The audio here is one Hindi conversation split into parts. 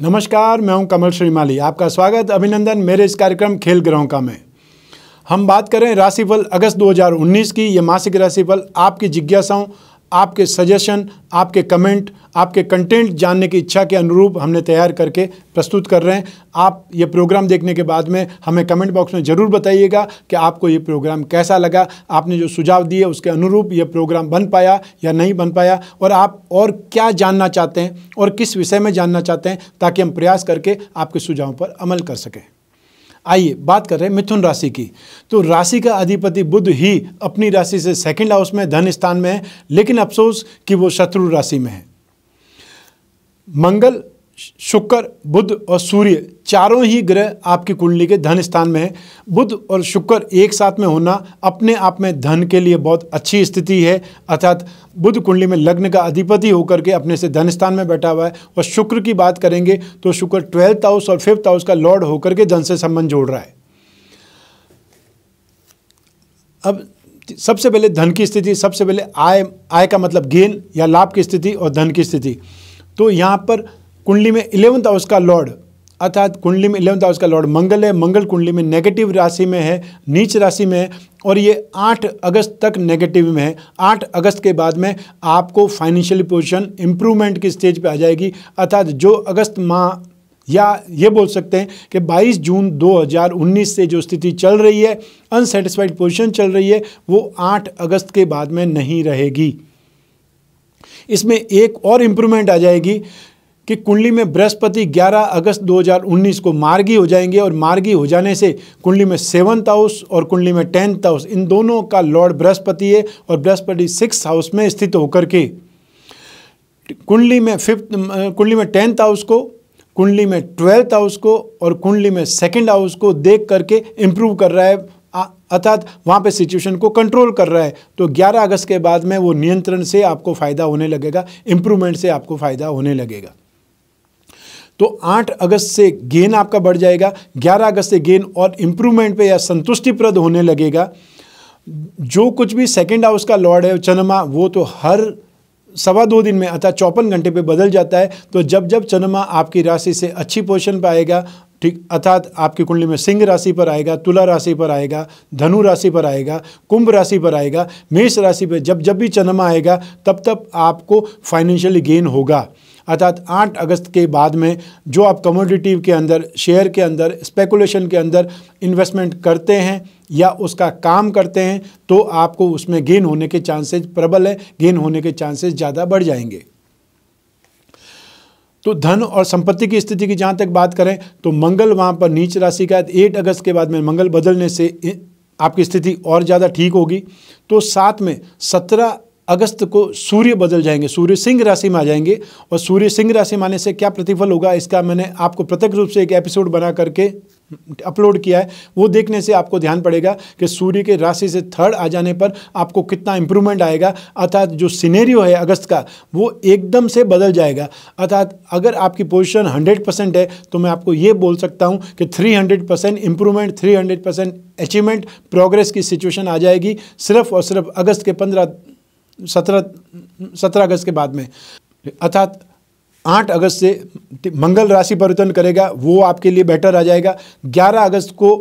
नमस्कार मैं हूं कमल श्रीमाली आपका स्वागत अभिनंदन मेरे इस कार्यक्रम खेल ग्रहों का में हम बात करें राशिफल अगस्त 2019 की यह मासिक राशिफल आपकी जिज्ञासाओं आपके सजेशन आपके कमेंट आपके कंटेंट जानने की इच्छा के अनुरूप हमने तैयार करके प्रस्तुत कर रहे हैं आप ये प्रोग्राम देखने के बाद में हमें कमेंट बॉक्स में ज़रूर बताइएगा कि आपको ये प्रोग्राम कैसा लगा आपने जो सुझाव दिए उसके अनुरूप ये प्रोग्राम बन पाया या नहीं बन पाया और आप और क्या जानना चाहते हैं और किस विषय में जानना चाहते हैं ताकि हम प्रयास करके आपके सुझावों पर अमल कर सकें आइए बात कर रहे हैं मिथुन राशि की तो राशि का अधिपति बुध ही अपनी राशि से सेकंड हाउस में धन स्थान में है लेकिन अफसोस कि वो शत्रु राशि में है मंगल शुक्र बुध और सूर्य चारों ही ग्रह आपकी कुंडली के धन स्थान में है बुध और शुक्र एक साथ में होना अपने आप में धन के लिए बहुत अच्छी स्थिति है अर्थात बुध कुंडली में लग्न का अधिपति होकर के अपने से धन स्थान में बैठा हुआ है और शुक्र की बात करेंगे तो शुक्र ट्वेल्थ हाउस और फिफ्थ हाउस का लॉर्ड होकर के धन से संबंध जोड़ रहा है अब सबसे पहले धन की स्थिति सबसे पहले आय आय का मतलब गेन या लाभ की स्थिति और धन की स्थिति तो यहाँ पर कुंडली में इलेवंथ हाउस का लॉर्ड अर्थात कुंडली में इलेवंथ हाउस का लॉर्ड मंगल है मंगल कुंडली में नेगेटिव राशि में है नीच राशि में है और ये 8 अगस्त तक नेगेटिव में है 8 अगस्त के बाद में आपको फाइनेंशियल पोजिशन इम्प्रूवमेंट की स्टेज पे आ जाएगी अर्थात जो अगस्त माह या ये बोल सकते हैं कि 22 जून 2019 से जो स्थिति चल रही है अनसेटिस्फाइड पोजीशन चल रही है वो 8 अगस्त के बाद में नहीं रहेगी इसमें एक और इम्प्रूवमेंट आ जाएगी कि कुंडली में बृहस्पति 11 अगस्त 2019 को मार्गी हो जाएंगे और मार्गी हो जाने से कुंडली में सेवन्थ हाउस और कुंडली में टेंथ हाउस इन दोनों का लॉर्ड बृहस्पति है और बृहस्पति सिक्स हाउस में स्थित होकर के कुंडली में फिफ्थ कुंडली में टेंथ हाउस को कुंडली में ट्वेल्थ हाउस को और कुंडली में सेकेंड हाउस को देख करके इम्प्रूव कर रहा है अर्थात वहाँ पे सिचुएशन को कंट्रोल कर रहा है तो 11 अगस्त के बाद में वो नियंत्रण से आपको फ़ायदा होने लगेगा इम्प्रूवमेंट से आपको फ़ायदा होने लगेगा तो 8 अगस्त से गेन आपका बढ़ जाएगा 11 अगस्त से गेन और इम्प्रूवमेंट पे या संतुष्टिप्रद होने लगेगा जो कुछ भी सेकेंड हाउस का लॉर्ड है चन्मा वो तो हर सवा दो दिन में अतः चौपन घंटे पे बदल जाता है तो जब जब चन्मा आपकी राशि से अच्छी पोजिशन पर आएगा ठीक अर्थात आपकी कुंडली में सिंह राशि पर आएगा तुला राशि पर आएगा धनु राशि पर आएगा कुंभ राशि पर आएगा मेष राशि पर जब जब भी चन्मा आएगा तब तब आपको फाइनेंशियली गेन होगा अर्थात आठ अगस्त के बाद में जो आप कमोडिटी के अंदर शेयर के अंदर स्पेकुलेशन के अंदर इन्वेस्टमेंट करते हैं या उसका काम करते हैं तो आपको उसमें गेन होने के चांसेज प्रबल है गेन होने के चांसेज ज़्यादा बढ़ जाएंगे तो धन और संपत्ति की स्थिति की जहाँ तक बात करें तो मंगल वहाँ पर नीच राशि का है एट अगस्त के बाद में मंगल बदलने से आपकी स्थिति और ज़्यादा ठीक होगी तो साथ में सत्रह अगस्त को सूर्य बदल जाएंगे सूर्य सिंह राशि में आ जाएंगे और सूर्य सिंह राशि में आने से क्या प्रतिफल होगा इसका मैंने आपको प्रत्यक्ष रूप से एक एपिसोड बना करके अपलोड किया है वो देखने से आपको ध्यान पड़ेगा कि सूर्य के राशि से थर्ड आ जाने पर आपको कितना इंप्रूवमेंट आएगा अर्थात जो सिनेरियो है अगस्त का वो एकदम से बदल जाएगा अर्थात अगर आपकी पोजीशन 100 परसेंट है तो मैं आपको ये बोल सकता हूँ कि 300 percent improvement 300 percent achievement progress की सिचुएशन आ जाएगी सिर्फ और सिर्फ अगस्त के पंद्रह सत्रह सत्रह अगस्त के बाद में अर्थात आठ अगस्त से मंगल राशि परिवर्तन करेगा वो आपके लिए बेटर आ जाएगा ग्यारह अगस्त को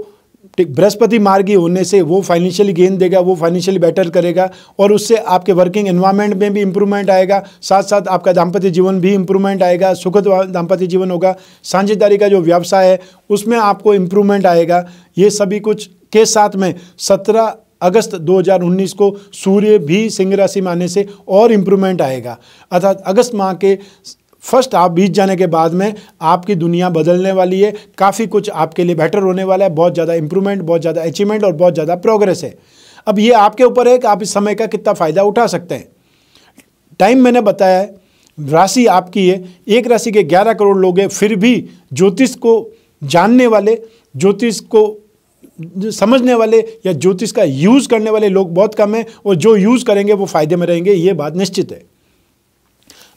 बृहस्पति मार्गी होने से वो फाइनेंशियली गेन देगा वो फाइनेंशियली बेटर करेगा और उससे आपके वर्किंग एनवायरनमेंट में भी इंप्रूवमेंट आएगा साथ साथ आपका दाम्पत्य जीवन भी इंप्रूवमेंट आएगा सुखद दाम्पत्य जीवन होगा साझेदारी का जो व्यवसाय है उसमें आपको इंप्रूवमेंट आएगा ये सभी कुछ के साथ में सत्रह अगस्त 2019 को सूर्य भी सिंह राशि में आने से और इम्प्रूवमेंट आएगा अर्थात अगस्त माह के फर्स्ट आप बीच जाने के बाद में आपकी दुनिया बदलने वाली है काफ़ी कुछ आपके लिए बेटर होने वाला है बहुत ज़्यादा इंप्रूवमेंट बहुत ज़्यादा अचीवमेंट और बहुत ज़्यादा प्रोग्रेस है अब ये आपके ऊपर है कि आप इस समय का कितना फ़ायदा उठा सकते हैं टाइम मैंने बताया है राशि आपकी है एक राशि के ग्यारह करोड़ लोग हैं फिर भी ज्योतिष को जानने वाले ज्योतिष को समझने वाले या ज्योतिष का यूज़ करने वाले लोग बहुत कम हैं और जो यूज़ करेंगे वो फ़ायदे में रहेंगे ये बात निश्चित है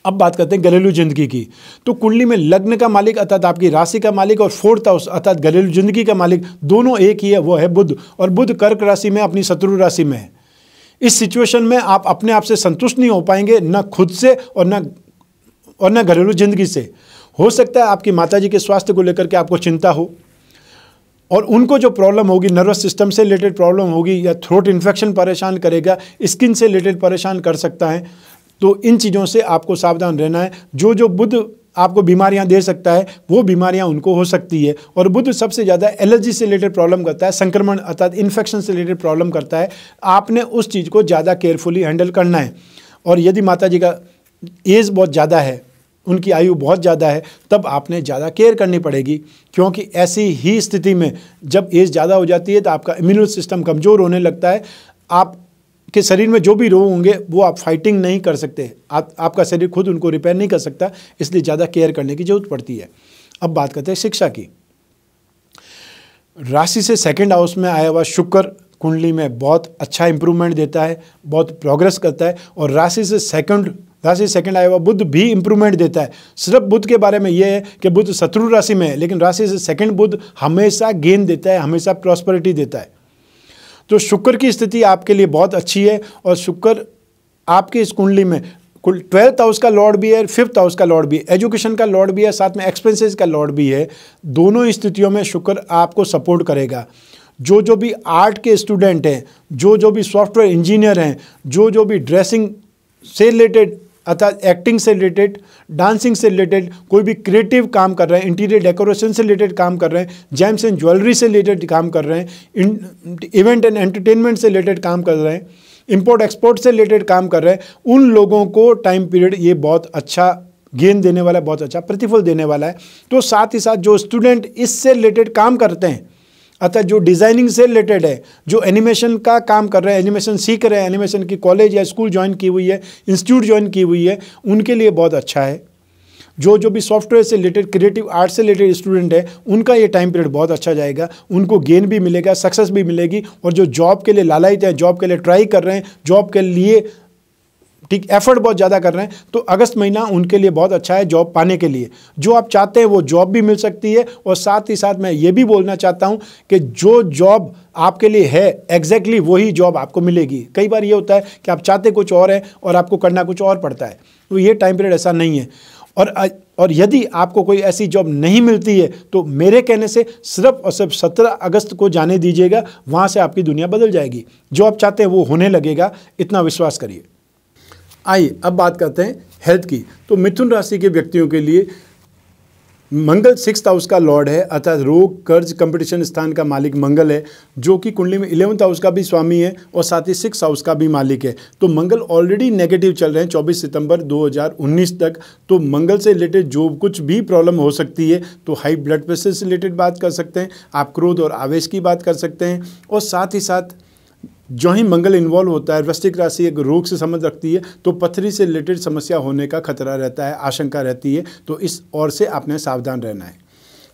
अब बात करते हैं घरेलू जिंदगी की तो कुंडली में लग्न का मालिक अर्थात आपकी राशि का मालिक और फोर्थ हाउस अर्थात घरेलू जिंदगी का मालिक दोनों एक ही है वो है बुद्ध और बुद्ध कर्क राशि में अपनी शत्रु राशि में है इस सिचुएशन में आप अपने आप से संतुष्ट नहीं हो पाएंगे न खुद से और न और न घरेलू जिंदगी से हो सकता है आपकी माता के स्वास्थ्य को लेकर के आपको चिंता हो और उनको जो प्रॉब्लम होगी नर्वस सिस्टम से रिलेटेड प्रॉब्लम होगी या थ्रोट इन्फेक्शन परेशान करेगा स्किन से रिलेटेड परेशान कर सकता है तो इन चीज़ों से आपको सावधान रहना है जो जो बुद्ध आपको बीमारियां दे सकता है वो बीमारियां उनको हो सकती है और बुद्ध सबसे ज़्यादा एलर्जी से रिलेटेड प्रॉब्लम करता है संक्रमण अर्थात इन्फेक्शन से रिलेटेड प्रॉब्लम करता है आपने उस चीज़ को ज़्यादा केयरफुली हैंडल करना है और यदि माता जी का एज बहुत ज़्यादा है उनकी आयु बहुत ज़्यादा है तब आपने ज़्यादा केयर करनी पड़ेगी क्योंकि ऐसी ही स्थिति में जब एज ज़्यादा हो जाती है तो आपका इम्यून सिस्टम कमज़ोर होने लगता है आप के शरीर में जो भी रोग होंगे वो आप फाइटिंग नहीं कर सकते आप आपका शरीर खुद उनको रिपेयर नहीं कर सकता इसलिए ज़्यादा केयर करने की ज़रूरत पड़ती है अब बात करते हैं शिक्षा की राशि से सेकंड हाउस में आया हुआ शुक्र कुंडली में बहुत अच्छा इंप्रूवमेंट देता है बहुत प्रोग्रेस करता है और राशि से सेकंड राशि सेकंड आया हुआ बुद्ध भी इंप्रूवमेंट देता है सिर्फ बुद्ध के बारे में यह है कि बुद्ध शत्रु राशि में है लेकिन राशि से सेकंड बुद्ध हमेशा गेन देता है हमेशा प्रॉस्परिटी देता है तो शुक्र की स्थिति आपके लिए बहुत अच्छी है और शुक्र आपकी इस कुंडली में कुल ट्वेल्थ हाउस का लॉर्ड भी है फिफ्थ हाउस का लॉर्ड भी है एजुकेशन का लॉर्ड भी है साथ में एक्सपेंसेस का लॉर्ड भी है दोनों स्थितियों में शुक्र आपको सपोर्ट करेगा जो जो भी आर्ट के स्टूडेंट हैं जो जो भी सॉफ्टवेयर इंजीनियर हैं जो जो भी ड्रेसिंग से रिलेटेड अर्थात एक्टिंग से रिलेटेड डांसिंग से रिलेटेड कोई भी क्रिएटिव काम कर रहे हैं इंटीरियर डेकोरेशन से रिलेटेड काम कर रहे हैं जेम्स एंड ज्वेलरी से रिलेटेड काम कर रहे हैं इवेंट एंड एंटरटेनमेंट से रिलेटेड काम कर रहे हैं इम्पोर्ट एक्सपोर्ट से रिलेटेड काम कर रहे हैं उन लोगों को टाइम पीरियड ये बहुत अच्छा गेन देने वाला है बहुत अच्छा प्रतिफल देने वाला है तो साथ ही साथ जो स्टूडेंट इससे रिलेटेड काम करते हैं अतः जो डिज़ाइनिंग से रिलेटेड है जो एनिमेशन का काम कर रहे हैं एनिमेशन सीख रहे हैं एनिमेशन की कॉलेज या स्कूल ज्वाइन की हुई है इंस्टीट्यूट ज्वाइन की हुई है उनके लिए बहुत अच्छा है जो जो भी सॉफ्टवेयर से रिलेटेड क्रिएटिव आर्ट से रिलेटेड स्टूडेंट है उनका ये टाइम पीरियड बहुत अच्छा जाएगा उनको गेन भी मिलेगा सक्सेस भी मिलेगी और जो जॉब के लिए लालयत है जॉब के लिए ट्राई कर रहे हैं जॉब के लिए ठीक एफर्ट बहुत ज़्यादा कर रहे हैं तो अगस्त महीना उनके लिए बहुत अच्छा है जॉब पाने के लिए जो आप चाहते हैं वो जॉब भी मिल सकती है और साथ ही साथ मैं ये भी बोलना चाहता हूँ कि जो जॉब आपके लिए है एग्जैक्टली exactly वही जॉब आपको मिलेगी कई बार ये होता है कि आप चाहते कुछ और हैं और आपको करना कुछ और पड़ता है तो ये टाइम पीरियड ऐसा नहीं है और और यदि आपको कोई ऐसी जॉब नहीं मिलती है तो मेरे कहने से सिर्फ और सिर्फ सत्रह अगस्त को जाने दीजिएगा वहाँ से आपकी दुनिया बदल जाएगी जो आप चाहते हैं वो होने लगेगा इतना विश्वास करिए आइए अब बात करते हैं हेल्थ की तो मिथुन राशि के व्यक्तियों के लिए मंगल सिक्स हाउस का लॉर्ड है अर्थात रोग कर्ज कंपटीशन स्थान का मालिक मंगल है जो कि कुंडली में इलेवंथ हाउस का भी स्वामी है और साथ ही सिक्स हाउस का भी मालिक है तो मंगल ऑलरेडी नेगेटिव चल रहे हैं चौबीस सितंबर 2019 तक तो मंगल से रिलेटेड जो कुछ भी प्रॉब्लम हो सकती है तो हाई ब्लड प्रेशर से रिलेटेड बात कर सकते हैं आप क्रोध और आवेश की बात कर सकते हैं और साथ ही साथ जो ही मंगल इन्वॉल्व होता है वृश्चिक राशि एक रोग से संबंध रखती है तो पथरी से रिलेटेड समस्या होने का खतरा रहता है आशंका रहती है तो इस ओर से आपने सावधान रहना है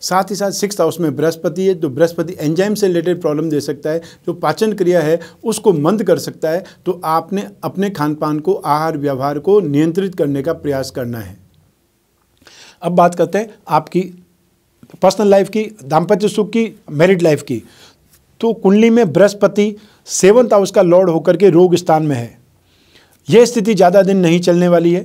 साथ ही साथ सिक्स हाउस में बृहस्पति है तो बृहस्पति एंजाइम से रिलेटेड प्रॉब्लम दे सकता है जो पाचन क्रिया है उसको मंद कर सकता है तो आपने अपने खान पान को आहार व्यवहार को नियंत्रित करने का प्रयास करना है अब बात करते हैं आपकी पर्सनल लाइफ की दाम्पत्य सुख की मैरिड लाइफ की तो कुंडली में बृहस्पति सेवंथ हाउस का लॉर्ड होकर के रोग स्थान में है यह स्थिति ज़्यादा दिन नहीं चलने वाली है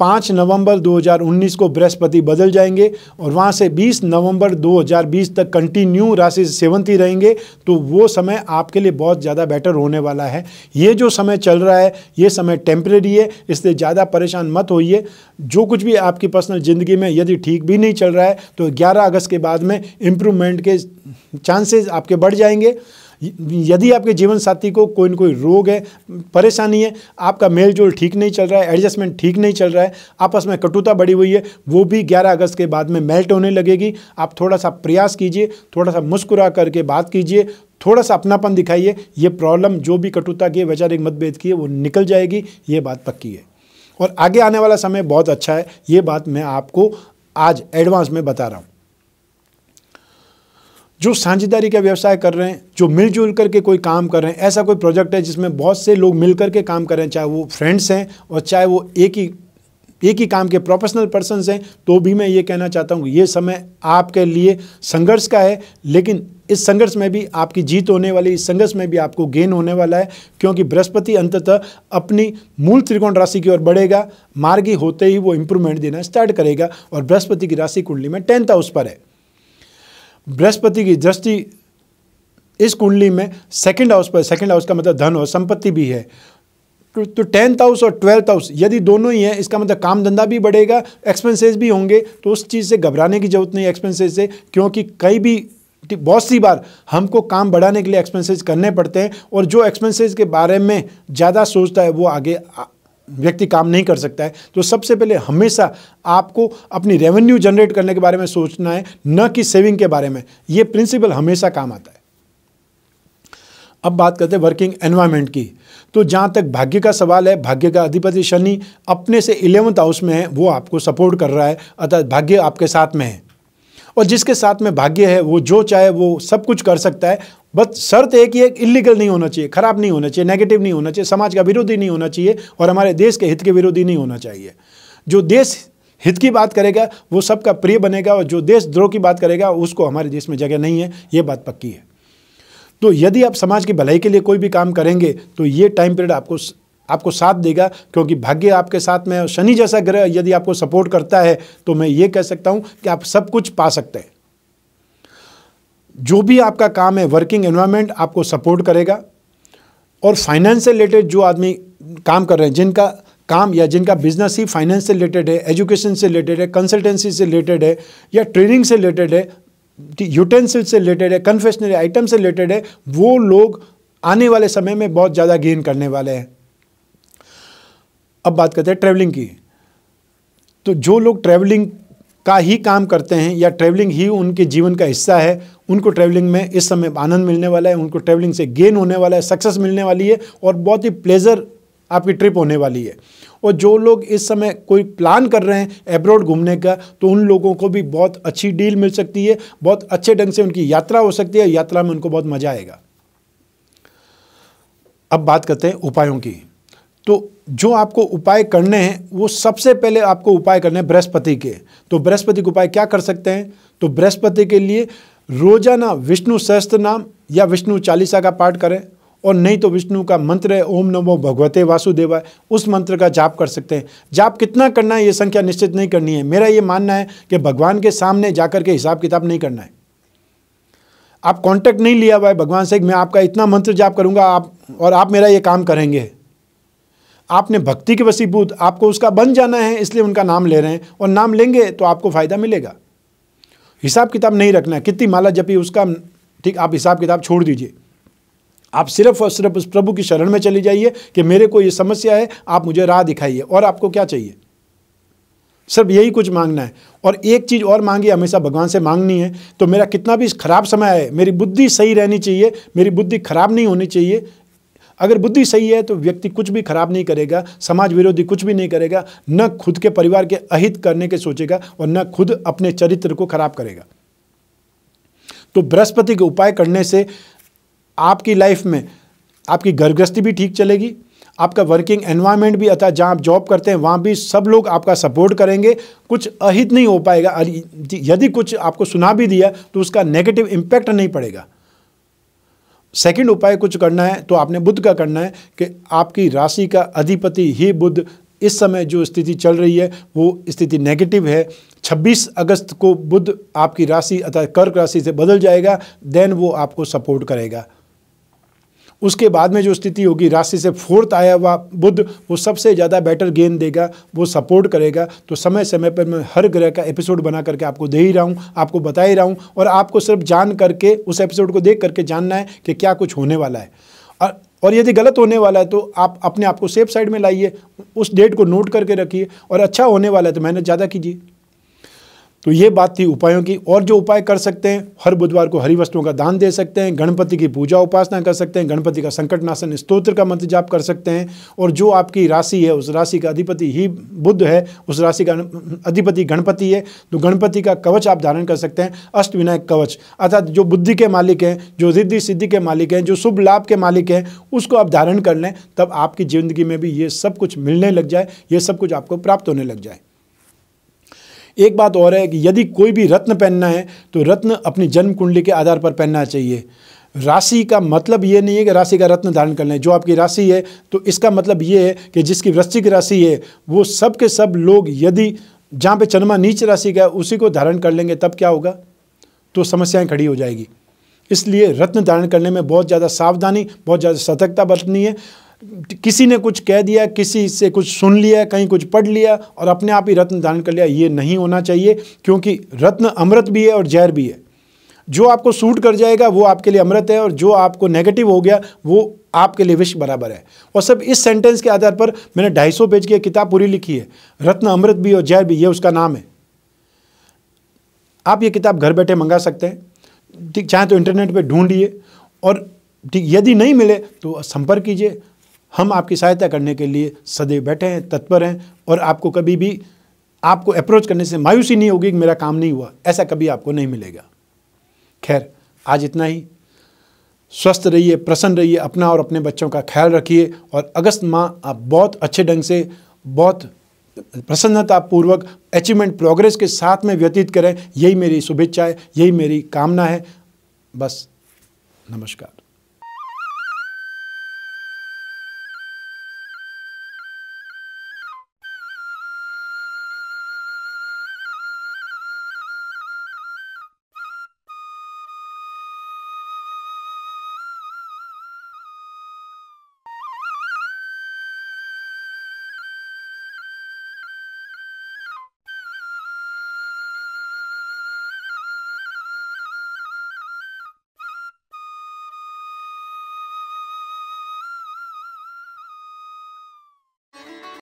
पाँच नवंबर 2019 को बृहस्पति बदल जाएंगे और वहाँ से 20 नवंबर 2020 तक कंटिन्यू राशि सेवंथ ही रहेंगे तो वो समय आपके लिए बहुत ज़्यादा बेटर होने वाला है ये जो समय चल रहा है ये समय टेम्परेरी है इसलिए ज़्यादा परेशान मत होइए जो कुछ भी आपकी पर्सनल ज़िंदगी में यदि ठीक भी नहीं चल रहा है तो ग्यारह अगस्त के बाद में इम्प्रूवमेंट के चांसेज आपके बढ़ जाएंगे यदि आपके जीवन साथी को कोई ना कोई रोग है परेशानी है आपका मेल जोल ठीक नहीं चल रहा है एडजस्टमेंट ठीक नहीं चल रहा है आपस में कटुता बढ़ी हुई है वो भी 11 अगस्त के बाद में मेल्ट होने लगेगी आप थोड़ा सा प्रयास कीजिए थोड़ा सा मुस्कुरा करके बात कीजिए थोड़ा सा अपनापन दिखाइए ये प्रॉब्लम जो भी कटुता की वैचारिक मतभेद की है वो निकल जाएगी ये बात पक्की है और आगे आने वाला समय बहुत अच्छा है ये बात मैं आपको आज एडवांस में बता रहा हूँ जो साझेदारी का व्यवसाय कर रहे हैं जो मिलजुल करके कोई काम कर रहे हैं ऐसा कोई प्रोजेक्ट है जिसमें बहुत से लोग मिल करके काम कर रहे हैं चाहे वो फ्रेंड्स हैं और चाहे वो एक ही एक ही काम के प्रोफेशनल पर्सन हैं तो भी मैं ये कहना चाहता हूँ ये समय आपके लिए संघर्ष का है लेकिन इस संघर्ष में भी आपकी जीत होने वाली इस संघर्ष में भी आपको गेन होने वाला है क्योंकि बृहस्पति अंततः अपनी मूल त्रिकोण राशि की ओर बढ़ेगा मार्गी होते ही वो इम्प्रूवमेंट देना स्टार्ट करेगा और बृहस्पति की राशि कुंडली में टेंथ हाउस पर है बृहस्पति की दृष्टि इस कुंडली में सेकंड हाउस पर सेकंड हाउस का मतलब धन और संपत्ति भी है तो टेंथ तो हाउस और ट्वेल्थ हाउस यदि दोनों ही हैं इसका मतलब काम धंधा भी बढ़ेगा एक्सपेंसेस भी होंगे तो उस चीज़ से घबराने की जरूरत नहीं एक्सपेंसेस से क्योंकि कई भी बहुत सी बार हमको काम बढ़ाने के लिए एक्सपेंसेस करने पड़ते हैं और जो एक्सपेंसेस के बारे में ज़्यादा सोचता है वो आगे व्यक्ति काम नहीं कर सकता है तो सबसे पहले हमेशा आपको अपनी रेवेन्यू जनरेट करने के बारे में सोचना है न कि सेविंग के बारे में ये प्रिंसिपल हमेशा काम आता है अब बात करते हैं वर्किंग एनवायरमेंट की तो जहाँ तक भाग्य का सवाल है भाग्य का अधिपति शनि अपने से इलेवंथ हाउस में है वो आपको सपोर्ट कर रहा है अर्थात भाग्य आपके साथ में है और जिसके साथ में भाग्य है वो जो चाहे वो सब कुछ कर सकता है बस शर्त है कि एक इलीगल नहीं होना चाहिए खराब नहीं होना चाहिए नेगेटिव नहीं होना चाहिए समाज का विरोधी नहीं होना चाहिए और हमारे देश के हित के विरोधी नहीं होना चाहिए जो देश हित की बात करेगा वो सबका प्रिय बनेगा और जो देश द्रोह की बात करेगा उसको हमारे देश में जगह नहीं है ये बात पक्की है तो यदि आप समाज की भलाई के लिए कोई भी काम करेंगे तो ये टाइम पीरियड आपको आपको साथ देगा क्योंकि भाग्य आपके साथ में शनि जैसा ग्रह यदि आपको सपोर्ट करता है तो मैं ये कह सकता हूँ कि आप सब कुछ पा सकते हैं जो भी आपका काम है वर्किंग एनवायरमेंट आपको सपोर्ट करेगा और फाइनेंस से रिलेटेड जो आदमी काम कर रहे हैं जिनका काम या जिनका बिजनेस ही फाइनेंस से रिलेटेड है एजुकेशन से रिलेटेड है कंसल्टेंसी से रिलेटेड है या ट्रेनिंग से रिलेटेड है यूटेंसिल से रिलेटेड है कन्फेशनरी आइटम से रिलेटेड है वो लोग आने वाले समय में बहुत ज़्यादा गेन करने वाले हैं अब बात करते हैं ट्रैवलिंग की तो जो लोग ट्रैवलिंग का ही काम करते हैं या ट्रैवलिंग ही उनके जीवन का हिस्सा है उनको ट्रैवलिंग में इस समय आनंद मिलने वाला है उनको ट्रैवलिंग से गेन होने वाला है सक्सेस मिलने वाली है और बहुत ही प्लेजर आपकी ट्रिप होने वाली है और जो लोग इस समय कोई प्लान कर रहे हैं एब्रॉड घूमने का तो उन लोगों को भी बहुत अच्छी डील मिल सकती है बहुत अच्छे ढंग से उनकी यात्रा हो सकती है यात्रा में उनको बहुत मज़ा आएगा अब बात करते हैं उपायों की तो जो आपको उपाय करने हैं वो सबसे पहले आपको उपाय करने हैं बृहस्पति के तो बृहस्पति के उपाय क्या कर सकते हैं तो बृहस्पति के लिए रोजाना विष्णु सहस्त्र नाम या विष्णु चालीसा का पाठ करें और नहीं तो विष्णु का मंत्र है ओम नमो भगवते वासुदेवाय उस मंत्र का जाप कर सकते हैं जाप कितना करना है ये संख्या निश्चित नहीं करनी है मेरा ये मानना है कि भगवान के सामने जाकर के हिसाब किताब नहीं करना है आप कांटेक्ट नहीं लिया हुआ है भगवान से मैं आपका इतना मंत्र जाप करूंगा आप और आप मेरा ये काम करेंगे आपने भक्ति के वसीबूत आपको उसका बन जाना है इसलिए उनका नाम ले रहे हैं और नाम लेंगे तो आपको फ़ायदा मिलेगा हिसाब किताब नहीं रखना है कितनी माला जपी उसका ठीक आप हिसाब किताब छोड़ दीजिए आप सिर्फ और सिर्फ उस प्रभु की शरण में चली जाइए कि मेरे को ये समस्या है आप मुझे राह दिखाइए और आपको क्या चाहिए सिर्फ यही कुछ मांगना है और एक चीज़ और मांगी हमेशा भगवान से मांगनी है तो मेरा कितना भी खराब समय है मेरी बुद्धि सही रहनी चाहिए मेरी बुद्धि खराब नहीं होनी चाहिए अगर बुद्धि सही है तो व्यक्ति कुछ भी खराब नहीं करेगा समाज विरोधी कुछ भी नहीं करेगा न खुद के परिवार के अहित करने के सोचेगा और न खुद अपने चरित्र को खराब करेगा तो बृहस्पति के उपाय करने से आपकी लाइफ में आपकी गर्भस्थी भी ठीक चलेगी आपका वर्किंग एनवायरमेंट भी अतः जहाँ आप जॉब करते हैं वहाँ भी सब लोग आपका सपोर्ट करेंगे कुछ अहित नहीं हो पाएगा यदि कुछ आपको सुना भी दिया तो उसका नेगेटिव इम्पैक्ट नहीं पड़ेगा सेकंड उपाय कुछ करना है तो आपने बुद्ध का करना है कि आपकी राशि का अधिपति ही बुद्ध इस समय जो स्थिति चल रही है वो स्थिति नेगेटिव है 26 अगस्त को बुद्ध आपकी राशि अर्थात कर्क राशि से बदल जाएगा देन वो आपको सपोर्ट करेगा उसके बाद में जो स्थिति होगी राशि से फोर्थ आया हुआ बुद्ध वो सबसे ज़्यादा बेटर गेन देगा वो सपोर्ट करेगा तो समय समय पर मैं हर ग्रह का एपिसोड बना करके आपको दे ही रहा हूँ आपको बता ही रहा हूँ और आपको सिर्फ जान करके उस एपिसोड को देख करके जानना है कि क्या कुछ होने वाला है और और यदि गलत होने वाला है तो आप अपने आप को सेफ साइड में लाइए उस डेट को नोट करके रखिए और अच्छा होने वाला है तो मेहनत ज़्यादा कीजिए तो ये बात थी उपायों की और जो उपाय कर सकते हैं हर बुधवार को हरी वस्तुओं का दान दे सकते हैं गणपति की पूजा उपासना कर सकते हैं गणपति का संकट नाशन स्त्रोत्र का मंत्र जाप कर सकते हैं और जो आपकी राशि है उस राशि का अधिपति ही बुद्ध है उस राशि का अधिपति गणपति है तो गणपति का कवच आप धारण कर सकते हैं अष्ट विनायक कवच अर्थात जो बुद्धि के मालिक हैं जो रिद्धि सिद्धि के मालिक हैं जो शुभ लाभ के मालिक हैं उसको आप धारण कर लें तब आपकी ज़िंदगी में भी ये सब कुछ मिलने लग जाए ये सब कुछ आपको प्राप्त होने लग जाए एक बात और है कि यदि कोई भी रत्न पहनना है तो रत्न अपनी जन्म कुंडली के आधार पर पहनना चाहिए राशि का मतलब ये नहीं है कि राशि का रत्न धारण करना है जो आपकी राशि है तो इसका मतलब ये है कि जिसकी वृश्चिक राशि है वो सब के सब लोग यदि जहाँ पे चन्मा नीच राशि का है उसी को धारण कर लेंगे तब क्या होगा तो समस्याएं खड़ी हो जाएगी इसलिए रत्न धारण करने में बहुत ज़्यादा सावधानी बहुत ज़्यादा सतर्कता बरतनी है किसी ने कुछ कह दिया किसी से कुछ सुन लिया कहीं कुछ पढ़ लिया और अपने आप ही रत्न धारण कर लिया ये नहीं होना चाहिए क्योंकि रत्न अमृत भी है और जहर भी है जो आपको सूट कर जाएगा वो आपके लिए अमृत है और जो आपको नेगेटिव हो गया वो आपके लिए विश्व बराबर है और सब इस सेंटेंस के आधार पर मैंने सौ पेज की किताब पूरी लिखी है रत्न अमृत भी और जहर भी ये उसका नाम है आप ये किताब घर बैठे मंगा सकते हैं ठीक चाहे तो इंटरनेट पर ढूंढिए और ठीक यदि नहीं मिले तो संपर्क कीजिए हम आपकी सहायता करने के लिए सदैव बैठे हैं तत्पर हैं और आपको कभी भी आपको अप्रोच करने से मायूसी नहीं होगी कि मेरा काम नहीं हुआ ऐसा कभी आपको नहीं मिलेगा खैर आज इतना ही स्वस्थ रहिए प्रसन्न रहिए अपना और अपने बच्चों का ख्याल रखिए और अगस्त माह आप बहुत अच्छे ढंग से बहुत प्रसन्नतापूर्वक अचीवमेंट प्रोग्रेस के साथ में व्यतीत करें यही मेरी शुभेच्छा है यही मेरी कामना है बस नमस्कार